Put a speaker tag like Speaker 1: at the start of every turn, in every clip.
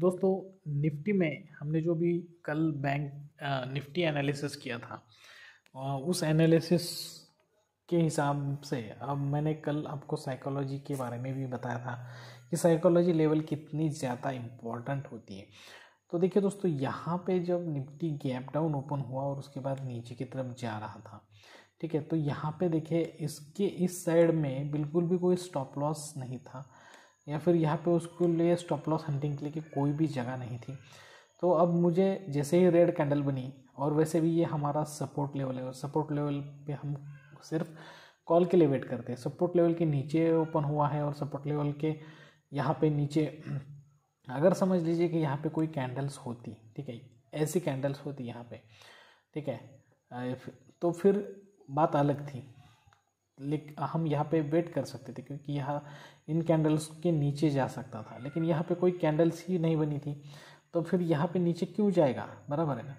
Speaker 1: दोस्तों निफ्टी में हमने जो भी कल बैंक निफ्टी एनालिसिस किया था उस एनालिसिस के हिसाब से अब मैंने कल आपको साइकोलॉजी के बारे में भी बताया था कि साइकोलॉजी लेवल कितनी ज़्यादा इम्पॉर्टेंट होती है तो देखिए दोस्तों यहाँ पे जब निफ्टी गैप डाउन ओपन हुआ और उसके बाद नीचे की तरफ जा रहा था ठीक है तो यहाँ पे देखिए इसके इस साइड में बिल्कुल भी कोई स्टॉप लॉस नहीं था या फिर यहाँ पे उसके लिए स्टॉप लॉस हंटिंग के लिए कोई भी जगह नहीं थी तो अब मुझे जैसे ही रेड कैंडल बनी और वैसे भी ये हमारा सपोर्ट लेवल है और सपोर्ट लेवल पे हम सिर्फ कॉल के लिए वेट करते हैं सपोर्ट लेवल के नीचे ओपन हुआ है और सपोर्ट लेवल के यहाँ पे नीचे अगर समझ लीजिए कि यहाँ पे कोई कैंडल्स होती ठीक है ऐसी कैंडल्स होती यहाँ पे ठीक है तो फिर बात अलग थी लिख हम यहाँ पे वेट कर सकते थे क्योंकि यहाँ इन कैंडल्स के नीचे जा सकता था लेकिन यहाँ पे कोई कैंडल्स ही नहीं बनी थी तो फिर यहाँ पे नीचे क्यों जाएगा बराबर है ना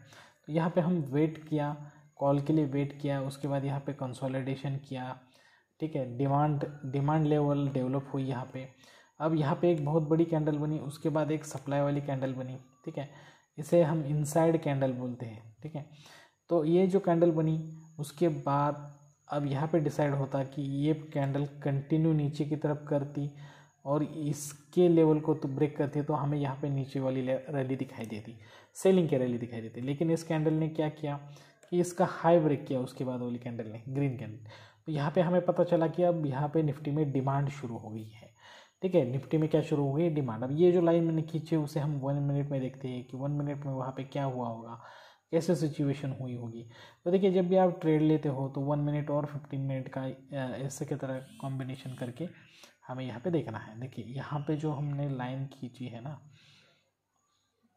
Speaker 1: तो यहाँ पे हम वेट किया कॉल के लिए वेट किया उसके बाद यहाँ पे कंसोलिडेशन किया ठीक है डिमांड डिमांड लेवल डेवलप हुई यहाँ पे अब यहाँ पे एक बहुत बड़ी कैंडल बनी उसके बाद एक सप्लाई वाली कैंडल बनी ठीक है इसे हम इनसाइड कैंडल बोलते हैं ठीक है तो ये जो कैंडल बनी उसके बाद अब यहाँ पे डिसाइड होता कि ये कैंडल कंटिन्यू नीचे की तरफ करती और इसके लेवल को तो ब्रेक करती तो हमें यहाँ पे नीचे वाली रैली दिखाई देती सेलिंग की रैली दिखाई देती लेकिन इस कैंडल ने क्या किया कि इसका हाई ब्रेक किया उसके बाद वाली कैंडल ने ग्रीन कैंडल तो यहाँ पे हमें पता चला कि अब यहाँ पे निफ्टी में डिमांड शुरू हो गई है ठीक है निफ्टी में क्या शुरू हो गई डिमांड अब ये जो लाइन मैंने खींची उसे हम वन मिनट में देखते हैं कि वन मिनट में वहाँ पर क्या हुआ होगा ऐसे सिचुएशन हुई होगी तो देखिए जब भी आप ट्रेड लेते हो तो वन मिनट और फिफ्टीन मिनट का ऐसे की तरह कॉम्बिनेशन करके हमें यहाँ पे देखना है देखिए यहाँ पे जो हमने लाइन खींची है ना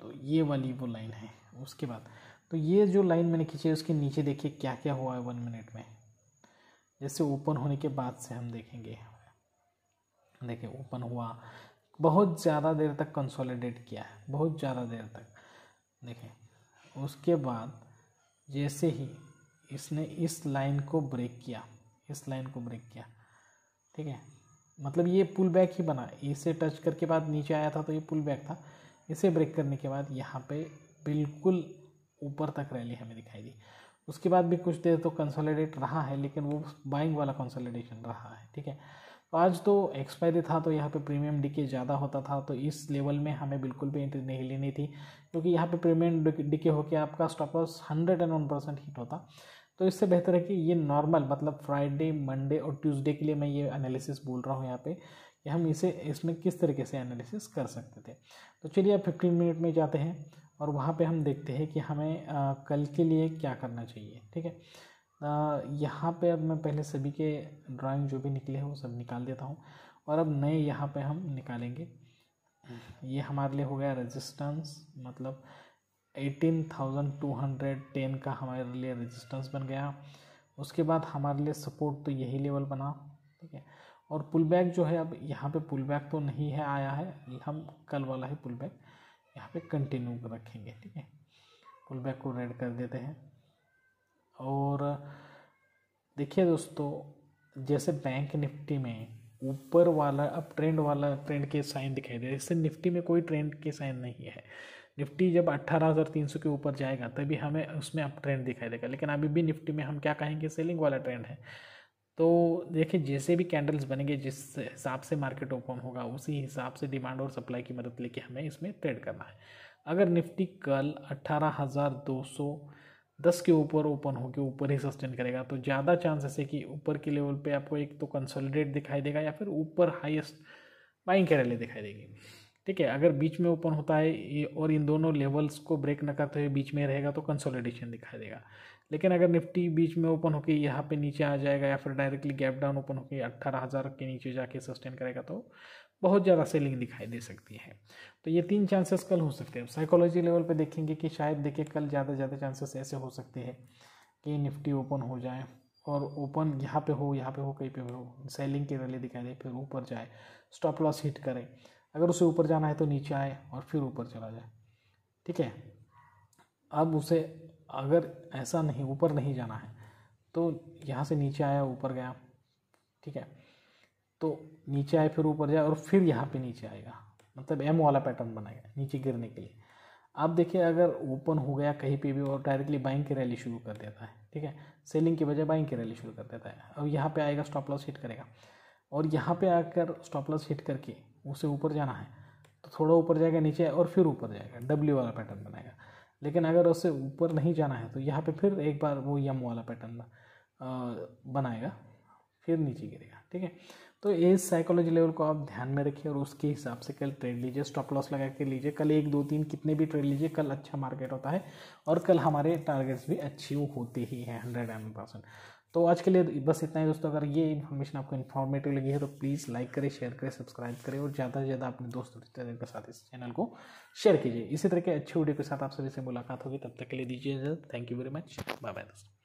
Speaker 1: तो ये वाली वो लाइन है उसके बाद तो ये जो लाइन मैंने खींची है उसके नीचे देखिए क्या क्या हुआ है वन मिनट में जैसे ओपन होने के बाद से हम देखेंगे देखिए ओपन हुआ बहुत ज़्यादा देर तक कंसोलिडेट किया है बहुत ज़्यादा देर तक देखें उसके बाद जैसे ही इसने इस लाइन को ब्रेक किया इस लाइन को ब्रेक किया ठीक है मतलब ये पुल बैक ही बना इसे टच करके बाद नीचे आया था तो ये पुल बैक था इसे ब्रेक करने के बाद यहाँ पे बिल्कुल ऊपर तक रैली हमें दिखाई दी उसके बाद भी कुछ देर तो कंसोलिडेट रहा है लेकिन वो बाइंग वाला कंसोलिडेशन रहा है ठीक है तो आज तो एक्सपायरी था तो यहाँ पे प्रीमियम डिके ज़्यादा होता था तो इस लेवल में हमें बिल्कुल भी एंट्री नहीं लेनी थी क्योंकि यहाँ पे प्रीमियम डिके होकर आपका stop loss hundred and one percent hit होता तो इससे बेहतर है कि ये नॉर्मल मतलब फ्राइडे मंडे और ट्यूसडे के लिए मैं ये एनालिसिस बोल रहा हूँ यहाँ पे कि हम इसे इसमें किस तरीके से एनालिसिस कर सकते थे तो चलिए अब फिफ्टीन मिनट में जाते हैं और वहाँ पे हम देखते हैं कि हमें आ, कल के लिए क्या करना चाहिए ठीक है यहाँ पे अब मैं पहले सभी के ड्राइंग जो भी निकले हैं वो सब निकाल देता हूँ और अब नए यहाँ पे हम निकालेंगे ये हमारे लिए हो गया रेजिस्टेंस मतलब eighteen thousand two hundred ten का हमारे लिए रेजिस्टेंस बन गया उसके बाद हमारे लिए सपोर्ट तो यही लेवल बना ठीक है और पुल बैक जो है अब यहाँ पे पुल बैक तो नहीं है आया है हम कल वाला है पुल बैक यहाँ पे कंटिन्यू रखेंगे ठीक है पुल बैक को रेड कर देते हैं और देखिए दोस्तों जैसे बैंक निफ्टी में ऊपर वाला अब ट्रेंड वाला ट्रेंड के साइन दिखाई दे रहे इससे निफ्टी में कोई ट्रेंड के साइन नहीं है निफ्टी जब अट्ठारह हज़ार तीन सौ के ऊपर जाएगा तभी हमें उसमें अप ट्रेंड दिखाई देगा लेकिन अभी भी निफ्टी में हम क्या कहेंगे सेलिंग वाला ट्रेंड है तो देखिए जैसे भी कैंडल्स बनेंगे जिस हिसाब से मार्केट ओपन होगा उसी हिसाब से डिमांड और सप्लाई की मदद लेके हमें इसमें ट्रेड करना है अगर निफ्टी कल अट्ठारह हज़ार दो सौ दस के ऊपर ओपन होकर ऊपर ही सस्टेन करेगा तो ज़्यादा चांसेस है कि ऊपर के लेवल पे आपको एक तो कंसोलिडेट दिखाई देगा या फिर ऊपर हाइस्ट बाइंग कैरेले दिखाई देगी ठीक है अगर बीच में ओपन होता है और इन दोनों लेवल्स को ब्रेक न करते हुए बीच में रहेगा तो कंसोलिडेशन दिखाई देगा लेकिन अगर निफ्टी बीच में ओपन होकर यहाँ पे नीचे आ जाएगा या फिर डायरेक्टली गैप डाउन ओपन होकर अट्ठारह हज़ार के नीचे जाके सस्टेन करेगा तो बहुत ज़्यादा सेलिंग दिखाई दे सकती है तो ये तीन चांसेस कल हो सकते हैं साइकोलॉजी लेवल पे देखेंगे कि शायद देखिए कल ज़्यादा ज़्यादा चांसेस ऐसे हो सकते हैं कि निफ्टी ओपन हो जाए और ओपन यहाँ पे हो यहाँ पे हो कहीं पे हो सेलिंग के रैली दिखाई दे फिर ऊपर जाए स्टॉप लॉस हिट करें अगर उसे ऊपर जाना है तो नीचे आए और फिर ऊपर चला जाए ठीक है अब उसे अगर ऐसा नहीं ऊपर नहीं जाना है तो यहाँ से नीचे आया ऊपर गया ठीक है तो नीचे आए फिर ऊपर जाए और फिर यहाँ पे नीचे आएगा मतलब एम वाला पैटर्न बनाएगा नीचे गिरने के लिए आप देखिए अगर ओपन हो गया कहीं पे भी और डायरेक्टली बाइंग की रैली शुरू कर देता है ठीक है सेलिंग के बजाय बाइंग की रैली शुरू कर देता है और यहाँ पे आएगा स्टॉप लॉस हिट करेगा और यहाँ पे आकर स्टॉप लॉस हिट करके उसे ऊपर जाना है तो थोड़ा ऊपर जाएगा नीचे और फिर ऊपर जाएगा डब्ल्यू वाला पैटर्न बनाएगा लेकिन अगर उससे ऊपर नहीं जाना है तो यहाँ पे फिर एक बार वो यम वाला पैटर्न बनाएगा फिर नीचे गिरेगा ठीक है तो इस साइकोलॉजी लेवल को आप ध्यान में रखिए और उसके हिसाब से कल ट्रेड लीजिए स्टॉप लॉस लगा के लीजिए कल एक दो तीन कितने भी ट्रेड लीजिए कल अच्छा मार्केट होता है और कल हमारे टारगेट्स भी अच्छी होते ही हैं हंड्रेड एंड परसेंट तो आज के लिए बस इतना ही दोस्तों अगर ये इन्फॉर्मेशन आपको इन्फॉर्मेटिव लगी है तो प्लीज़ लाइक करें शेयर करें सब्सक्राइब करें और ज़्यादा से ज़्यादा अपने दोस्तों रिश्तेदारों के साथ इस चैनल को शेयर कीजिए इसी तरह के अच्छी वीडियो के साथ आप सभी से मुलाकात होगी तब तक के लिए दीजिए thank you very much bye bye दोस्तों